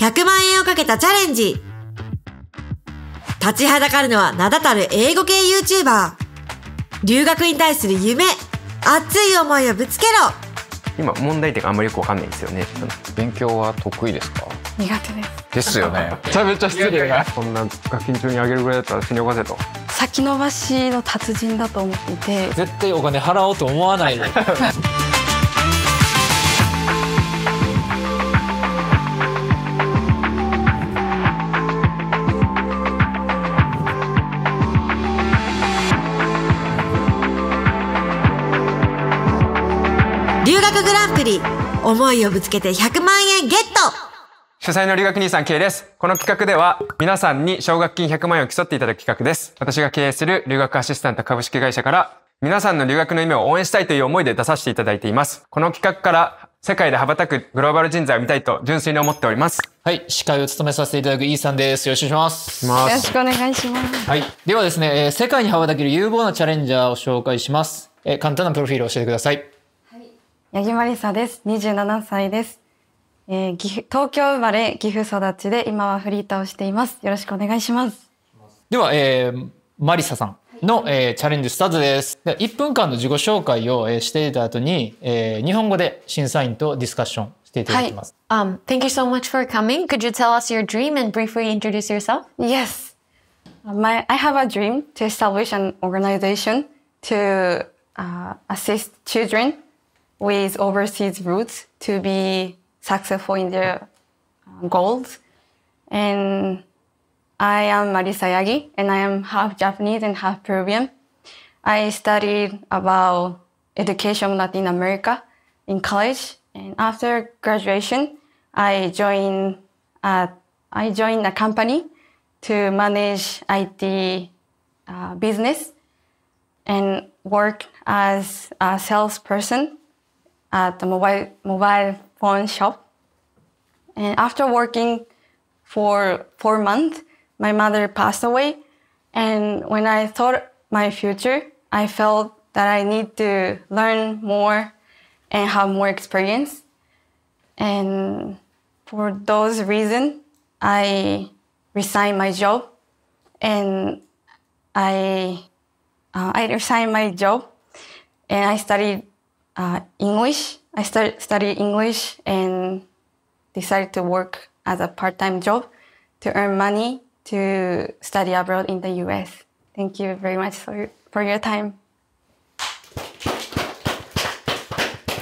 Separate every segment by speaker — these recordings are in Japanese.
Speaker 1: 100万円をかけたチャレンジ
Speaker 2: 立ちはだかるのは名だたる英語系 YouTuber 留学に対する夢熱い思いをぶつけろ
Speaker 3: 今問題点があんまりよくわかんないですよね勉強は得意ですか苦手ですですよね めちゃめちゃ失礼なこんな学金中にあげるぐらいだったら死におかせと
Speaker 2: 先延ばしの達人だと思っていて絶対お金払おうと思わないで
Speaker 1: 作り思いをぶつけて100万円ゲット
Speaker 3: 主催の留学兄さん K です。この企画では皆さんに奨学金100万円を競っていただく企画です。私が経営する留学アシスタント株式会社から皆さんの留学の夢を応援したいという思いで出させていただいています。この企画から世界で羽ばたくグローバル人材を見たいと純粋に思っております。はい、司会を務めさせていただくイーさんです。よろしくお願いします。よろ
Speaker 2: しくお願いします。
Speaker 1: はい。ではですね、世界に羽ばたける有望なチャレンジャーを紹介します。え簡単なプロフィールを教えてください。
Speaker 2: 八木マリサです。27歳です。えー、岐阜東京生まれ、岐阜育ちで、今はフリーターをしています。よろしくお願いします。
Speaker 1: では、えー、マリサさんの、はい、えー、チャレンジスタートです。1分間の自己紹介を、えー、していた後に、えー、日本語で審査員とディスカッションしていただきます。
Speaker 2: はい、um, thank you so much for coming. Could you tell us your dream and briefly introduce yourself? Yes. My, I have a dream to establish an organization to uh, assist children with overseas roots to be successful in their uh, goals. And I am Marisa Yagi, and I am half Japanese and half Peruvian. I studied about education in Latin America in college, and after graduation, I joined a, uh, I joined a company to manage IT uh, business and work as a salesperson at the mobile, mobile phone shop. And after working for four months, my mother passed away. And when I thought my future, I felt that I need to learn more and have more experience. And for those reasons, I resigned my job and I, uh, I resigned my job and I studied uh, English. I start, studied English and decided to work as a part-time job to earn money to study abroad in the US. Thank you very much for your, for your time.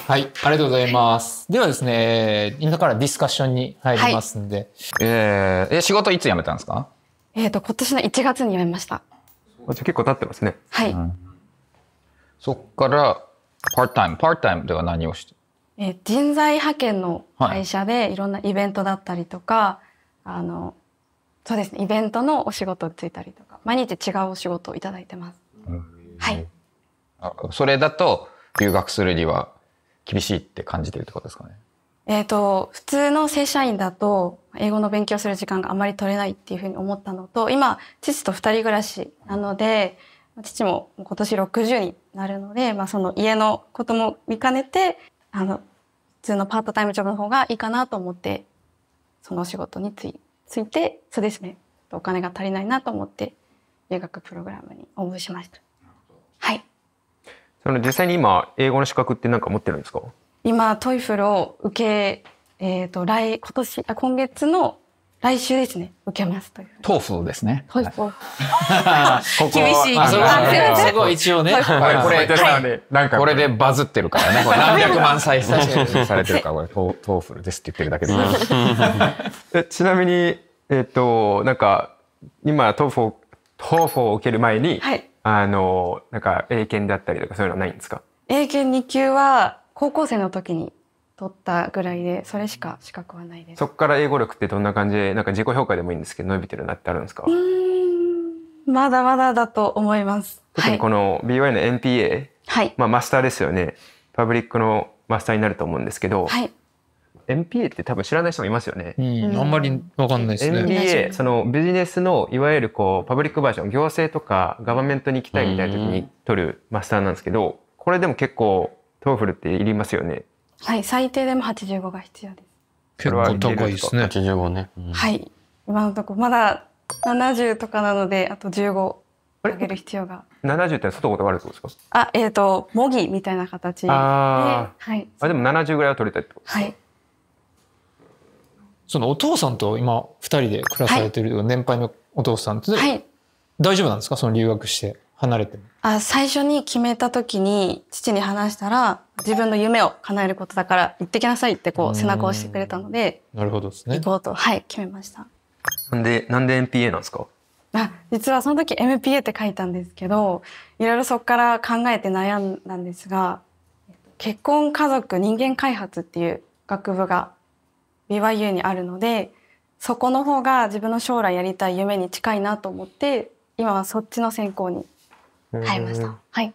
Speaker 1: はい、ありがとうございます。ではですね、今からディスカッションに入りますんで。はい、えー、え仕事いつ辞めたんですか
Speaker 2: えっ、ー、と、今年の1月に辞めました。
Speaker 4: じゃ結構経ってますね。はい。うん、そっから、パートタイムパートタイムでは何をして
Speaker 2: え人材派遣の会社でいろんなイベントだったりとか、はい、あのそうですねイベントのお仕事ついたりとか毎日違うお仕事をいただいてます。はい
Speaker 4: あそれだと留学するには厳しいって感じてるってことですかね
Speaker 2: えっ、ー、と普通の正社員だと英語の勉強する時間があまり取れないっていうふうに思ったのと今父と2人暮らしなので。父も今年60になるので、まあ、その家のことも見かねてあの普通のパートタイムジョブの方がいいかなと思ってその仕事についついてそうですねお金が足りないなと思って留学プログラムに応募しました。はい、
Speaker 3: その実際に今英語の資格って何か持ってるんですか
Speaker 2: 今トイフルを受け、えーと、と来今年あ今月の来週ですね、受けますという。
Speaker 3: トーフですね。は
Speaker 2: い。ここ
Speaker 4: 厳しい。すごい、一応ね、はい、これ、はい、なんかこれでバズってるからね。何百万再生されてるから、これトトーフルですって言っ
Speaker 3: てるだけで、ちなみに、えっ、ー、と、なんか、今、トーフを、トーフを受ける前に、はい、あの、なんか、英検だったりとかそういうのはないんですか
Speaker 2: 英検2級は、高校生の時に取ったぐらいでそれしか資格はないで
Speaker 3: すそこから英語力ってどんな感じでなんか自己評価でもいいんですけど伸びてるなってあるんですか
Speaker 2: まだまだだと思います特にこ
Speaker 3: の BY の NPA、はい、まあ、マスターですよねパブリックのマスターになると思うんですけど、はい、n p a って多分知らない人もいますよね、うん、あんまりわかんないですね MPA そのビジネスのいわゆるこうパブリックバージョン行政とかガバメントに行きたいみたいな時に取るマスターなんですけどこれでも結構トーフルっていりますよね
Speaker 2: はい最低でも85が必要です
Speaker 3: 結構高いですね85ね、うん、
Speaker 2: はい今のところまだ70とかなのであと15上げる必要が
Speaker 3: 70って外言あるってことですか
Speaker 2: あえっ、ー、と模擬みたいな形ではい、あ
Speaker 3: でも70ぐらいは取りたいってことで
Speaker 2: すか、はい
Speaker 1: そのお父さんと今2人で暮らされてる、はい、年配のお父さんって、はい、大丈夫なんですかその留学して。離れて
Speaker 2: あ最初に決めた時に父に話したら自分の夢を叶えることだから行ってきなさいってこう背中を押してくれたので
Speaker 3: なるほどですね行こ
Speaker 2: うとはい決めました
Speaker 3: なんでなんで NPA なんですか
Speaker 2: あ実はその時 MPA って書いたんですけどいろいろそこから考えて悩んだんですが結婚家族人間開発っていう学部が BYU にあるのでそこの方が自分の将来やりたい夢に近いなと思って今はそっちの専攻に
Speaker 3: 買いました。はい。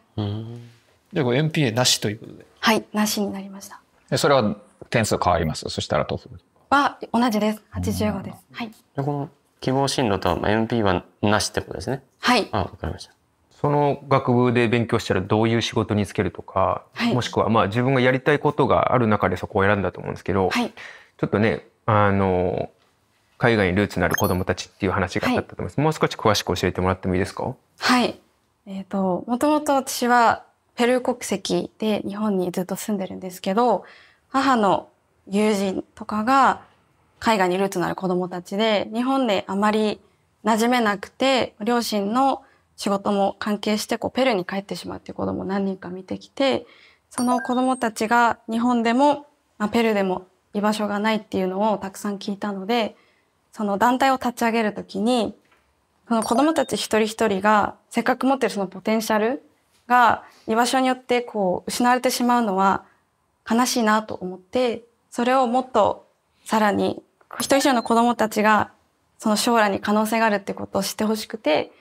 Speaker 3: で、
Speaker 4: こあ M. p a なしということで。
Speaker 2: はい、なしになりました。
Speaker 4: でそれは点数変わります。そしたらと。
Speaker 2: は同じです。八十五です。はい。この
Speaker 4: 希望進路と M. p は
Speaker 3: なしってことですね。はい。あ、わかりました。その学部で勉強したらどういう仕事に就けるとか、はい、もしくはまあ自分がやりたいことがある中でそこを選んだと思うんですけど、はい、ちょっとねあの海外にルーツのある子どもたちっていう話があったと思います、はい、もう少し詳しく教えてもらってもいいですか
Speaker 2: はいえっ、ー、と、もともと私はペルー国籍で日本にずっと住んでるんですけど、母の友人とかが海外にルーツのある子供たちで、日本であまり馴染めなくて、両親の仕事も関係して、こう、ペルーに帰ってしまうっていう子供を何人か見てきて、その子供たちが日本でも、まあ、ペルーでも居場所がないっていうのをたくさん聞いたので、その団体を立ち上げるときに、その子供たち一人一人がせっかく持ってるそのポテンシャルが居場所によってこう失われてしまうのは悲しいなと思ってそれをもっとさらに一人一人の子供たちがその将来に可能性があるってことを知ってほしくて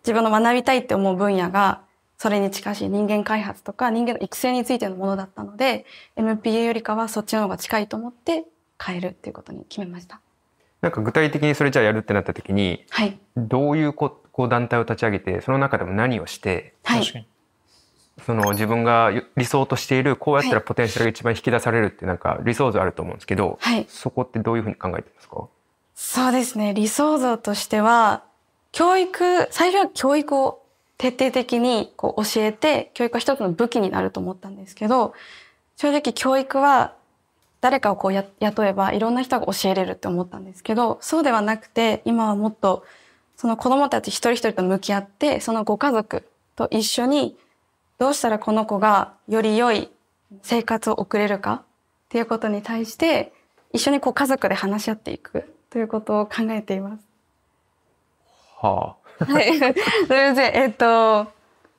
Speaker 2: 自分の学びたいって思う分野がそれに近しい人間開発とか人間の育成についてのものだったので MPA よりかはそっちの方が近いと思って変えるっていうことに決めました。
Speaker 3: なんか具体的にそれじゃあやるってなった時に、はい、どういうこう団体を立ち上げてその中でも何をして、はい、その自分が理想としているこうやったらポテンシャルが一番引き出されるってなんか理想像あると思うんですけど、はい、そこってどういうふうに考えてますか
Speaker 2: そうですね理想像としては教育最初は教育を徹底的にこう教えて教育は一つの武器になると思ったんですけど正直教育は誰かをこうや雇えばいろんな人が教えれるって思ったんですけどそうではなくて今はもっとその子どもたち一人一人と向き合ってそのご家族と一緒にどうしたらこの子がより良い生活を送れるかっていうことに対して一緒にこう家族で話し合っていくということを考えています。はあ。はい。それでえっと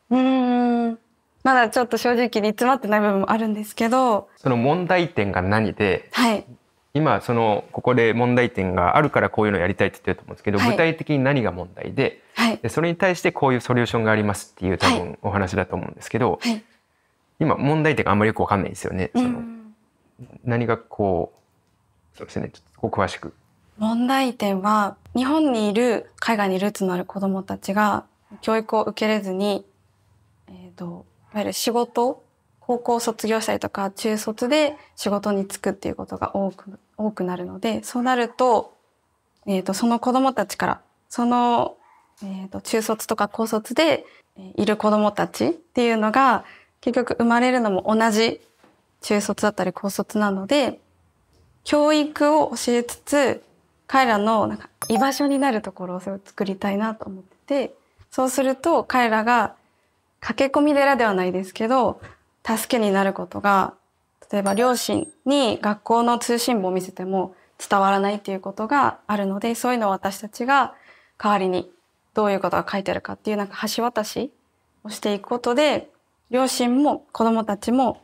Speaker 2: うんまだちょっと正直に詰まってない部分もあるんですけど。
Speaker 3: その問題点が何で、はい、今そのここで問題点があるからこういうのやりたいって言ってると思うんですけど、はい、具体的に何が問題ではい、でそれに対してこういうソリューションがありますっていう多分お話だと思うんですけど、はい、今問題点があんまりよくわかんないですよね。その何がこ
Speaker 2: うそうですねちょっとここ詳しく。問題点は日本にいる海外にルーツのある子どもたちが教育を受けれずに、えーといわゆる仕事高校卒業したりとか中卒で仕事に就くっていうことが多く多くなるのでそうなると,、えーと、その子どもたちからその、えーと、と中卒とか高卒でいる子どもたちっていうのが結局生まれるのも同じ中卒だったり高卒なので教育を教えつつ彼らのなんか居場所になるところを作りたいなと思っててそうすると彼らが駆け込み寺ではないですけど、助けになることが、例えば両親に学校の通信簿を見せても伝わらないっていうことがあるので、そういうのを私たちが代わりにどういうことが書いてあるかっていうなんか橋渡しをしていくことで、両親も子供たちも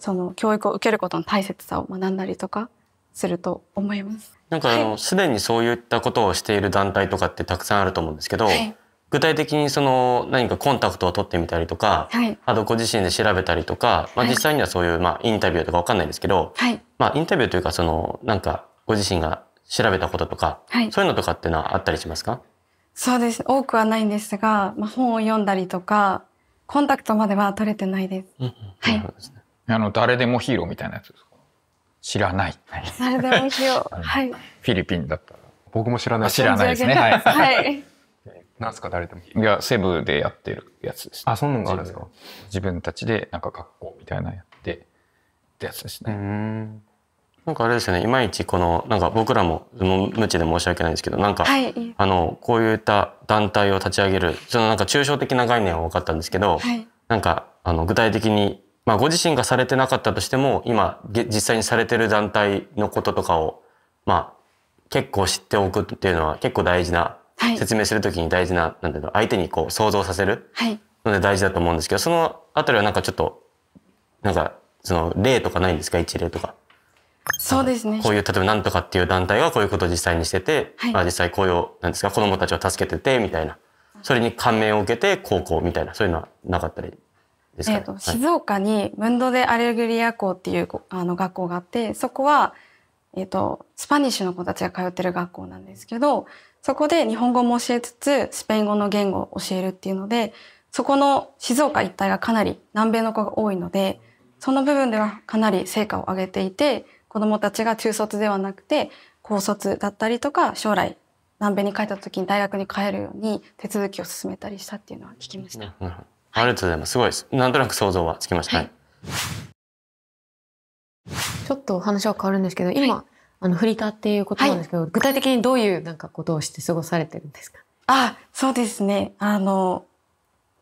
Speaker 2: その教育を受けることの大切さを学んだりとかすると思います。
Speaker 5: なんかあの、す、は、で、い、にそういったことをしている団体とかってたくさんあると思うんですけど、はい、具体的にその何かコンタクトを取ってみたりとか、はい、あとご自身で調べたりとか、まあ、実際にはそういう、まあ、インタビューとかわかんないですけど、はい、まあ、インタビューというかそのなんかご自身が調べたこととか、はい、そういうのとかっていうのはあったりしますか
Speaker 2: そうです多くはないんですが、まあ、本を読んだりとかコンタクトまでは取れてないです。はい、
Speaker 4: あの誰でもヒーローみたいなやつですか知らない。
Speaker 2: 誰でもヒーロー。はい。フ
Speaker 4: ィリピンだったら。僕も知らない。知らないですね。は
Speaker 2: い。
Speaker 3: なんすか誰でも
Speaker 4: いやセブでやってるやつです、ね、あそんなのがあるんですか自分たちでなんか格好みたいなのやっ
Speaker 3: てってやつですねなんかあれです
Speaker 5: ねいまいちこのなんか僕らも無知で申し訳ないんですけどなんか、はい、あのこういった団体を立ち上げるそのなんか抽象的な概念は分かったんですけど、はい、なんかあの具体的に、まあ、ご自身がされてなかったとしても今実際にされてる団体のこととかをまあ結構知っておくっていうのは結構大事な説明するときに大事な、なんだろう、相手にこう想像させるはい。ので大事だと思うんですけど、そのあたりはなんかちょっと、なんか、その例とかないんですか一例とか。
Speaker 2: そうですね。こうい
Speaker 5: う、例えば何とかっていう団体はこういうことを実際にしてて、はい、あ実際こういう、なんですか、子供たちを助けてて、みたいな。それに感銘を受けて、高校みたいな、そういうのはなかったりですか、ね、
Speaker 2: えっ、と、静岡にムンドデ・アレグリア校っていうあの学校があって、そこは、えっ、ー、と、スパニッシュの子たちが通ってる学校なんですけど、そこで日本語も教えつつスペイン語の言語を教えるっていうのでそこの静岡一帯がかなり南米の子が多いのでその部分ではかなり成果を上げていて子どもたちが中卒ではなくて高卒だったりとか将来南米に帰った時に大学に帰るように手続きを進めたりしたっていうのは聞きました。
Speaker 5: ありがとうございます。すごいです。なんとなく想像はつきました。はい、
Speaker 2: ちょっと話は変わるんですけど、今、はいあの振りーっていうことなんですけど、はい、具体的にどういうなんかことをして過ごされてるんですかあそうですねあの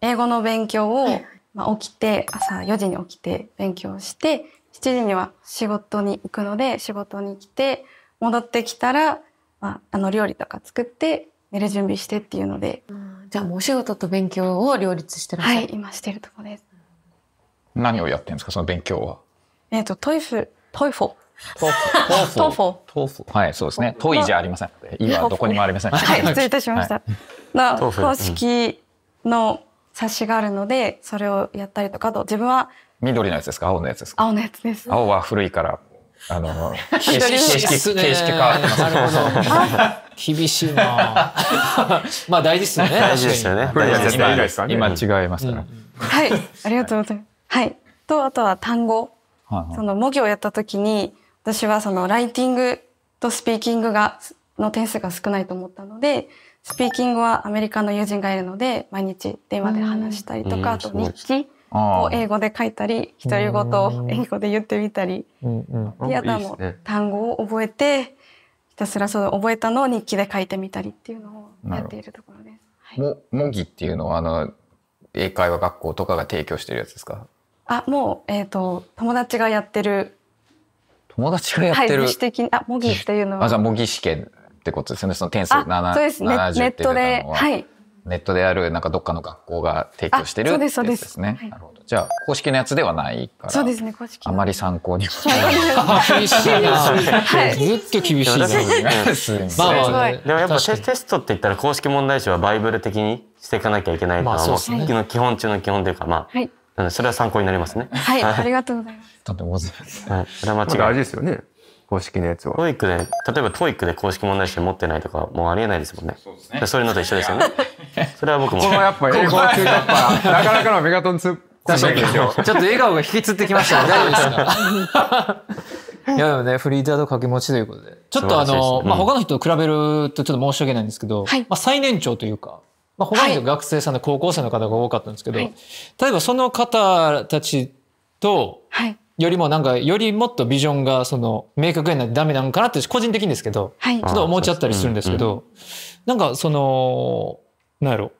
Speaker 2: 英語の勉強を、まあ、起きて朝4時に起きて勉強して7時には仕事に行くので仕事に来て戻ってきたら、まあ、あの料理とか作って寝る準備してっていうので、うん、じゃあもうお仕事と勉強を両立してらっしゃるはい今してるとこです
Speaker 4: 何をやってるんですかその勉強は
Speaker 2: えっ、ー、とトイフトイフォトーフォ。
Speaker 4: トーフォ。はい、そうですね。遠いじゃありません。今どこにもありません。はい、失礼いたしました。
Speaker 2: の公式の冊子があるので、それをやったりとかと、自分は
Speaker 4: 緑のやつですか、青のやつです
Speaker 2: か。青のやつです。青
Speaker 4: は古いから。あの 形式形式変わってま
Speaker 2: す。厳しいな。
Speaker 1: まあ大事ですよね。大事ですよね。い今違いますから。
Speaker 2: はい、ありがとうございます。はい、とあとは単語。その模擬をやったときに私はそのライティングとスピーキングがの点数が少ないと思ったのでスピーキングはアメリカの友人がいるので毎日電話で話したりとか、あと日記を英語で書いたり独り言を英語で言ってみたり、であとはもう単語を覚えてひたすらその覚えたのを日記で書いてみたりっていうのをやっているところで
Speaker 4: す。は模擬っていうのはあの英会話学校とかが提供してるやつですか
Speaker 2: あもう、えーと友達がやってる
Speaker 4: 友達がやってる。はい、
Speaker 2: 的あ、模擬ていうのは。あ、じ
Speaker 4: ゃあ模擬試験ってことですよね。その点数7、そうですね。ネットで、はい。ネットである、なんかどっかの学校が提供してるってやつですね。すすはい、なるほど。じゃあ、公式のやつではないから。そうですね、公式。あまり参考にも。
Speaker 2: 厳しいな。
Speaker 4: ず
Speaker 1: っと厳しいな。まあまあ、でもやっぱテ
Speaker 5: ストって言ったら公式問題集はバイブル的にしていかなきゃいけないから、まあそうですね、基本中の基本というか、まあ、はいなのでそれは参考になりますね。はい、あり
Speaker 2: がとうございます。
Speaker 5: とてもございます。はい、それは間違い。ですよね。公式のやつは。トイックで、例えばトイックで公式問題集持ってないとか、もうありえないですもんね。そうですね。そういうのと一緒です
Speaker 1: よね。それは僕も。このやっぱ英語中だ半端な、なかなか
Speaker 3: のメガトンツ確かに。ちょ
Speaker 1: っと笑顔が引きつってきました、ね、大丈夫ですかいやでもね、フリーダーと掛け持ちということで。ちょっとあの、まあ、他の人と比べるとちょっと申し訳ないんですけど、はい、まあ最年長というか、まあ、ほとんど学生さんで高校生の方が多かったんですけど、はい、例えばその方たちと、よりもなんか、よりもっとビジョンがその明確になってダメなのかなって個人的にですけど、はい、ちょっと思っちゃったりするんですけど、なんかその、なんやろ、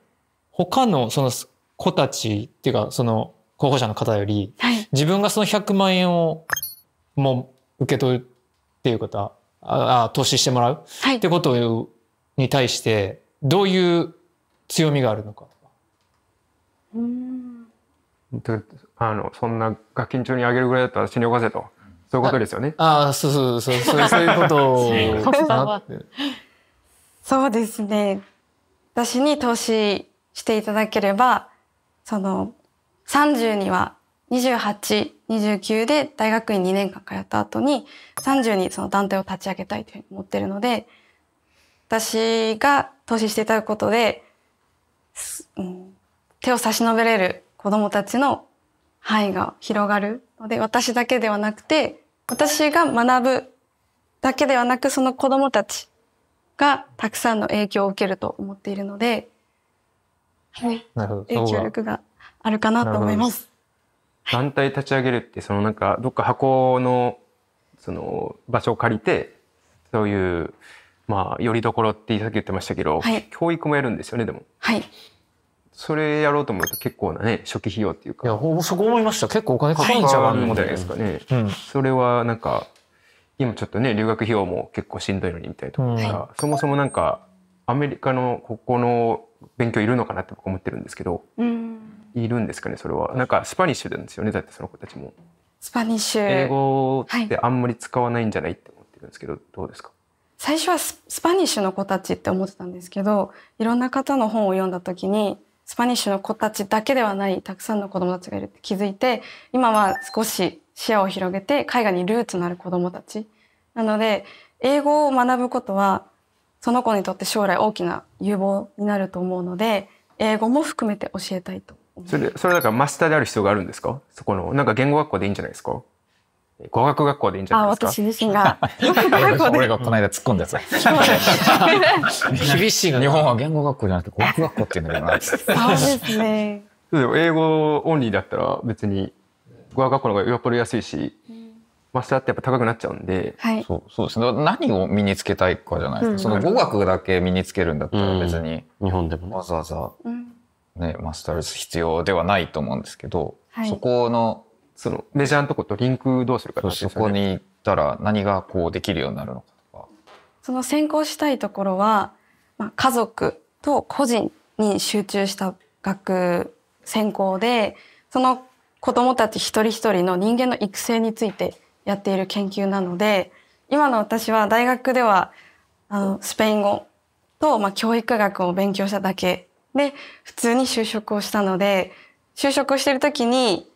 Speaker 1: 他のその子たちっていうか、その候補者の方より、自分がその100万円をもう受け取るっていうことは、ああ投資してもらう、はい、ってことに対して、どういう
Speaker 3: 強みがあるのか
Speaker 1: うん
Speaker 3: あのそんなが緊張に上げるぐらいだったら死におかせとそういうことですよね。ああそうそうそうそういうことを
Speaker 2: そうですね私に投資していただければその30には2829で大学院2年間通った後に30にその団体を立ち上げたいというふうに思ってるので私が投資していただくことで手を差し伸べれる子どもたちの範囲が広がるので私だけではなくて私が学ぶだけではなくその子どもたちがたくさんの影響を受けると思っているので、はい、なるほど影響力があるかなと思います。
Speaker 3: 団体立ち上げるってそのなんかどっか箱のその場所を借りてそういうまあよりどころってさっき言ってましたけど、はい、教育もやるんですよねでも。はいそれやろうと思うと結構なね、初期費用っていうか。いや、ほぼそこ思いました。結構お金かかるんちゃうんじゃないですかね。うん、それはなんか、今ちょっとね、留学費用も結構しんどいのにみたいなとか、うん、そもそもなんか、アメリカのここの勉強いるのかなって僕思ってるんですけど、うん、いるんですかね、それは。なんか、スパニッシュなんですよね、だってその子たちも。
Speaker 2: スパニッシュ。英
Speaker 3: 語ってあんまり使わないんじゃないって思ってるんですけど、どうですか
Speaker 2: 最初はスパニッシュの子たちって思ってたんですけど、いろんな方の本を読んだ時に、スパニッシュの子たちだけではないたくさんの子どもたちがいるって気づいて今は少し視野を広げて海外にルーツのある子どもたちなので英語を学ぶことはその子にとって将来大きな有望になると思うので英語も含めて教えたいと
Speaker 3: それそれだからマスターである必要があるんですかそこのなんか言語学校でいいんじゃないですか語学学校でいいんじゃないですか。私自身が。俺がこの間突っ込んだ
Speaker 2: やつ。
Speaker 3: 厳しいな。日本は言語学校じゃなくて語学学校っていうのがある。そう
Speaker 2: ですね。
Speaker 3: 英語オンリーだったら別に語学学校の方がよっぽど安いし、マスターってやっぱ高くなっちゃうんで。はい、そうそう
Speaker 4: ですね。何を身につけたいかじゃないですか。うん、その語学だけ身につけるんだったら別に。うん、日本でも、ね、わざわざ、ね、マスターズ必要ではないと思うんですけど、はい、そこのそのメジャーのとことリンクどうするか、ね、そこに行ったら何がこうできるように
Speaker 2: なるのかとか。その専攻したいところは、まあ、家族と個人に集中した学専攻でその子どもたち一人一人の人間の育成についてやっている研究なので今の私は大学ではあのスペイン語と、まあ、教育学を勉強しただけで普通に就職をしたので就職してる時に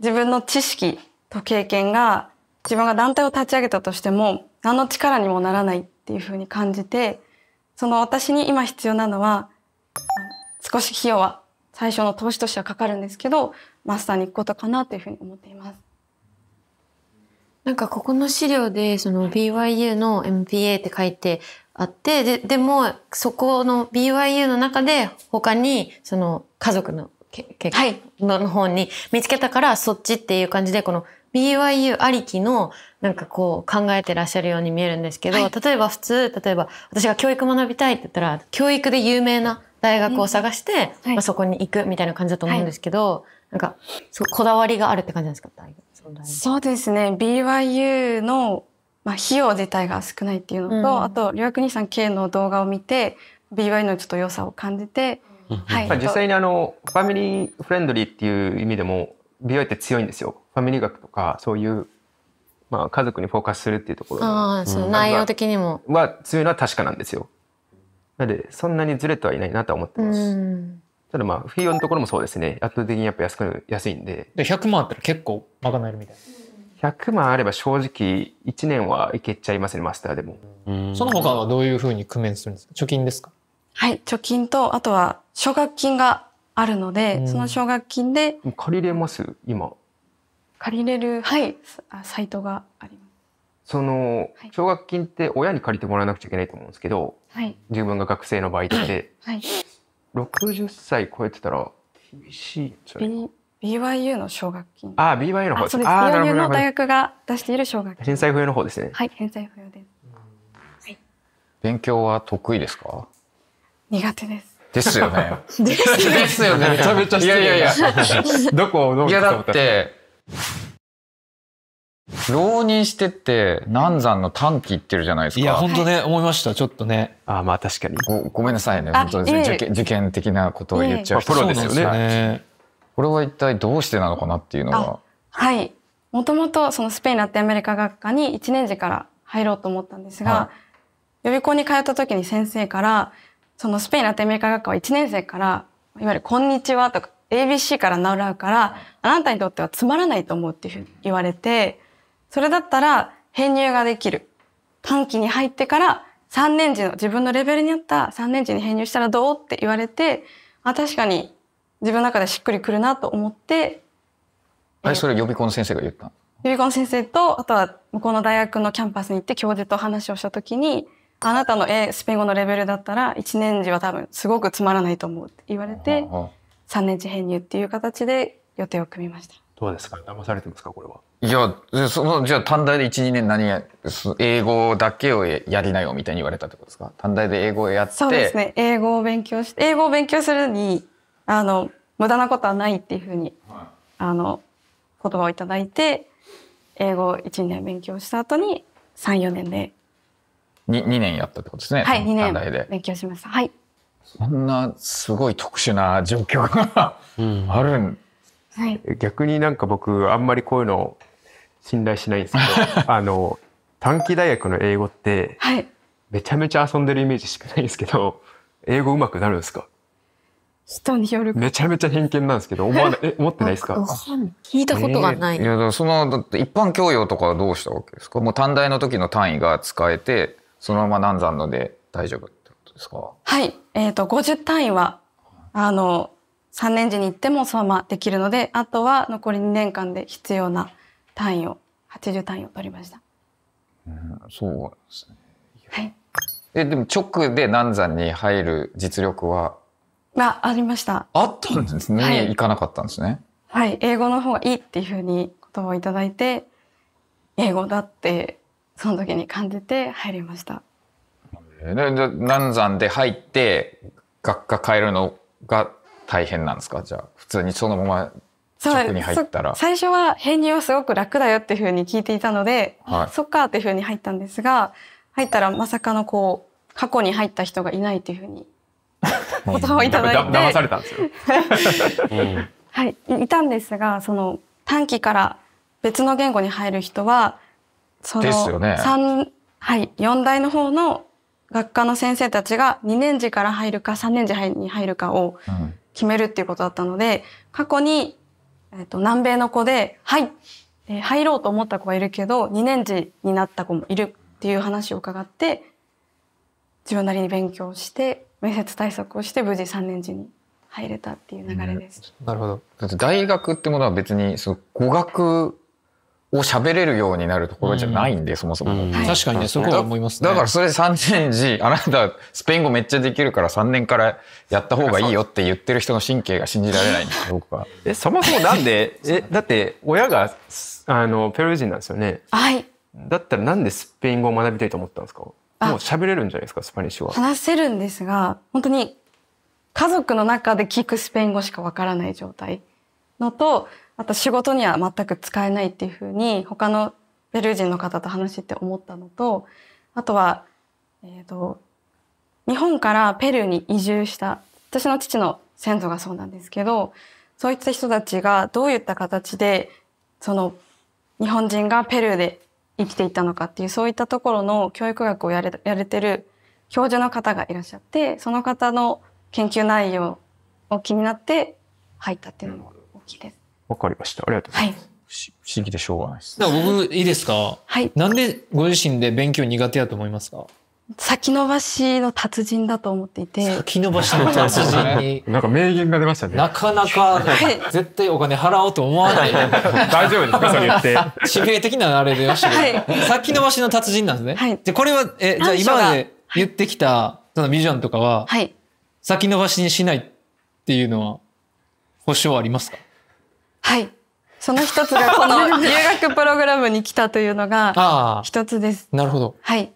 Speaker 2: 自分の知識と経験が自分が団体を立ち上げたとしても何の力にもならないっていうふうに感じてその私に今必要なのは少し費用は最初の投資としてはかかるんですけどマスターに行くことかなというふうに思っています。なんかここの資料でその BYU の MPA って書いてあってででもそこの BYU の中で他にその家族の結果の方に見つけたから、そ
Speaker 3: っちっていう感じで、この BYU ありきのなんかこう考えてらっしゃるように見えるんですけど、はい、例えば普通、例えば私が教育学びたいって言ったら、教育で有名な大
Speaker 5: 学を探して、うんはい、まあ、そこに行くみたいな感じだと思うんですけど、はい、なんかこだわりがあるって感じなんですか
Speaker 2: そうですね。BYU の、まあ、費用自体が少ないっていうのと、うん、あと、留学兄さん K の動画を見て、BYU のちょっと良さを感じて、はい、実際に
Speaker 3: あのファミリーフレンドリーっていう意味でも美容って強いんですよ。ファミリー学とかそういうまあ家族にフォーカスするっていうところあその内容的にもは強いのは確かなんですよ。なのでそんなにずれてはいないなと思ってます。ただまあ費用のところもそうですね圧倒的にやっぱ安く安いんで。で100万あったら結構賄えるみたいな。100万あれば正直1年はいけちゃいますねマスターでもその他はどういうふうに工面するんですか貯金ですか
Speaker 2: はい、貯金とあとは奨学金があるので、その奨学金で借りれます今。借りれるはいサイトがあります。
Speaker 3: その奨、学金って親に借りてもらわなくちゃいけないと思うんですけど、はい、自分が学生の場合って、はい、60歳超えてたら厳しいじゃない
Speaker 2: B BYU の奨学金。
Speaker 3: ああ、BYU の方です。あそうです。BYU の大
Speaker 2: 学が出している奨学
Speaker 3: 金。返済不要の方ですね。
Speaker 2: はい、返済不要です。
Speaker 4: はい、勉強は得意ですか？苦手です。ですよね。
Speaker 3: ですよね。めちゃめちゃいやいやいや。
Speaker 4: どこをどういやだって、浪人してって南山の短期行ってるじゃないですか。いや、本当ね、思いました、ちょっとね。あまあ確かにご。ごめんなさいね、本当ですね、えー、受験。受験的なことを言っちゃう、えー、プロですよね、ね、これは一体どうしてなのかなっていうのは。
Speaker 2: はい。もともとそのスペインラテンアメリカ学科に1年時から入ろうと思ったんですが、はい、予備校に通った時に先生から、そのスペインラテンメリカ学科は1年生から、いわゆるこんにちはとか ABC から習うから、あなたにとってはつまらないと思うっていうふうに言われて、それだったら編入ができる。短期に入ってから3年時の自分のレベルに合った3年時に編入したらどうって言われて、あ、確かに自分の中でしっくりくるなと思って。え、
Speaker 4: それ予備校の先生が言った予
Speaker 2: 備校の先生と、あとは向こうの大学のキャンパスに行って教授と話をした時に、あなたのスペイン語のレベルだったら1年次は多分すごくつまらないと思うって言われて3年次編入っていう形で予定を組みました
Speaker 3: どうですか騙されてますかこれは
Speaker 4: いやそのじゃあ短大で12年何や英語だけをやりなよみたいに言われたってことですか短大で英語をやってそうですね
Speaker 2: 英語を勉強して英語を勉強するにあの無駄なことはないっていうふうに、はい、あの言葉をいただいて英語を1年勉強した後に34年で
Speaker 4: 二2年やったってことですね。はい、2年
Speaker 2: 勉強しました。はい。
Speaker 4: そんなす
Speaker 3: ごい特殊な状況がうん、あるん、はい、逆になんか僕あんまりこういうの信頼しないんですけど あの短期大学の英語って、はい、めちゃめちゃ遊んでるイメージしかないんですけど英語うまくなるんですか
Speaker 2: 人によるめ
Speaker 3: ちゃめちゃ偏見なんですけど思わえ思ってないですか
Speaker 2: 聞いたことがない、えー、
Speaker 4: いやそのだって一般教養とかはどうしたわけですかもう短大の時の単位が使えてそのまま難産ので大丈夫ってことですか
Speaker 2: はい、えーと、と50単位はあの3年時に行ってもそのままできるのであとは残り2年間で必要な単位を80単位を取りました。
Speaker 4: うん、そうですね、はい、えでも直で難産に入る実力は
Speaker 2: がありました。あったん
Speaker 4: ですね。はい、行かなかったんですね。
Speaker 2: はい、英語の方がいいっていうふうに言葉をいただいて、英語だってその時に感じて入りました。
Speaker 4: 南山で入って学科変えるのが大変なんですかじゃあ普通にそのまま
Speaker 2: 職に入ったら最初は編入はすごく楽だよっていうふうに聞いていたので、はい、そっかっていうふうに入ったんですが入ったらまさかのこう過去に入った人がいないっていうふうにお答をいいて騙されたんです
Speaker 5: よ、
Speaker 2: はいいたんですがその短期から別の言語に入る人はそのですよね。はい、4大の方の学科の先生たちが2年次から入るか3年次に入るかを決めるっていうことだったので、過去に、えー、と南米の子で、はい、えー、入ろうと思った子がいるけど、2年次になった子もいるっていう話を伺って、自分なりに勉強して、面接対策をして無事3年次に入れたっていう流れです。
Speaker 1: うん、なるほど。
Speaker 4: だって大学ってものは別に、その語学を喋れるようになるところじゃないんで、うん、そもそも、うん。確かにね、そこは思いますね。だからそれ3年時、あなたスペイン語めっちゃできるから3年からやった方が
Speaker 3: いいよって言ってる人の神経が信じられないんです、僕は。え、そもそもなんで、え、だって親が、あの、ペルー人なんですよね。はい。だったらなんでスペイン語を学びたいと思ったんですかもう喋れるんじゃないですか、スパニッシュは。話
Speaker 2: せるんですが、本当に家族の中で聞くスペイン語しかわからない状態のと、あと仕事には全く使えないっていうふうに他のベル人の方と話して思ったのとあとは、えーと、日本からペルーに移住した私の父の先祖がそうなんですけどそういった人たちがどういった形でその日本人がペルーで生きていたのかっていうそういったところの教育学をやれやれてる教授の方がいらっしゃってその方の研究内容を気になって入ったっていうのも大きいです。
Speaker 3: わかりました。ありがとうございます。はい、
Speaker 1: 不思議でしょうがないです。だから僕、いいですかはい。なんでご自身で勉強苦手だと思いますか
Speaker 2: 先延ばしの達人だと思っていて。先延ばしの達人に。
Speaker 1: な
Speaker 3: んか名言が出ま
Speaker 1: したね。なかなか、絶対お金払おうと思わない。大丈夫ですかそれ言って。致 命的なあれでましたはい、先延ばしの達人なんですね。はい。で、これは、え、じゃあ今まで言ってきた、そのビジョンとかは、はい。先延ばしにしないっていうのは、保証ありますか
Speaker 2: その一つがこの 留学プログラムに来たというのが一つです。なるほど。はい。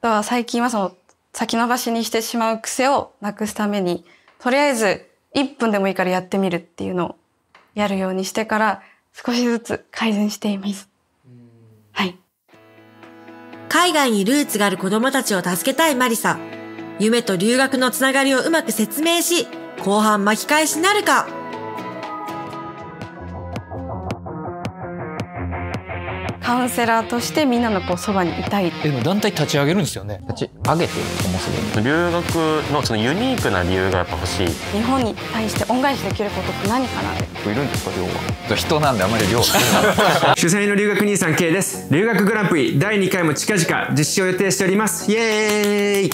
Speaker 2: とは最近はその先延ばしにしてしまう癖をなくすために、とりあえず1分でもいいからやってみるっていうのをやるようにしてから少しずつ改善しています。はい。海外にルーツがある子供たちを助けたいマリさん。夢と留学のつながりをうまく説明し、後半巻き返しなるかカウンセラーとしてみんなのこうそばにいたいでも団体立ち上げるんですよね立ち上げてそもそ
Speaker 5: も留学のそのユニークな理由がやっぱ欲しい
Speaker 2: 日本に対して恩返しできることって何かな
Speaker 3: いるんですか量は人なんであまり量 主催の留学兄さん K です留学グランプリ第2回も近々実施を予定しておりますイエーイ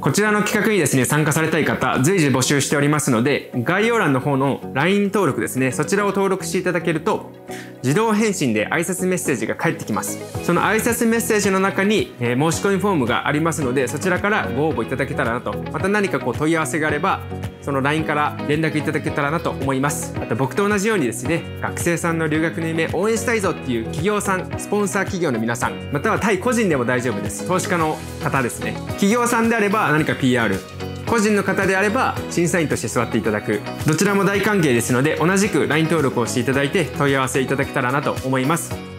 Speaker 3: こちらの企画にですね、参加されたい方、随時募集しておりますので、概要欄の方の LINE 登録ですね、そちらを登録していただけると、自動返信で挨拶メッセージが返ってきますその挨拶メッセージの中に、えー、申し込みフォームがありますのでそちらからご応募いただけたらなとまた何かこう問い合わせがあればその LINE から連絡いただけたらなと思いますあと僕と同じようにですね学生さんの留学の夢応援したいぞっていう企業さんスポンサー企業の皆さんまたは対個人でも大丈夫です投資家の方ですね企業さんであれば何か PR 個人の方であれば審査員として座っていただくどちらも大歓迎ですので同じく LINE 登録をしていただいて問い合わせいただけたらなと思います